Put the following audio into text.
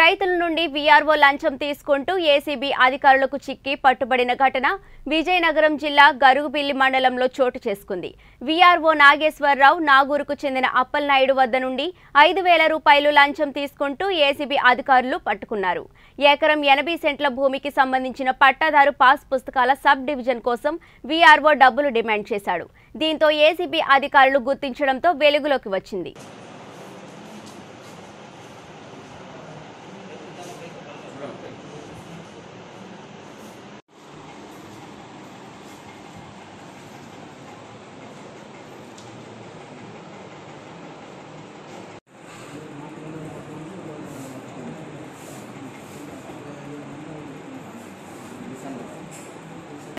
రైతుల నుండి వీఆర్ఓ లంచం తీసుకుంటూ ఏసీబీ అధికారులకు చిక్కి పట్టుబడిన ఘటన విజయనగరం జిల్లా గరుగుబిల్లి మండలంలో చోటు చేసుకుంది వీఆర్ఓ నాగేశ్వరరావు నాగూరుకు చెందిన అప్పలనాయుడు వద్ద నుండి ఐదు వేల రూపాయలు లంచం తీసుకుంటూ ఏసీబీ అధికారులు పట్టుకున్నారు ఎకరం ఎనభై సెంట్ల భూమికి సంబంధించిన పట్టాదారు పాస్ పుస్తకాల సబ్ డివిజన్ కోసం వీఆర్ఓ డబ్బులు డిమాండ్ చేశాడు దీంతో ఏసీబీ అధికారులు గుర్తించడంతో వెలుగులోకి వచ్చింది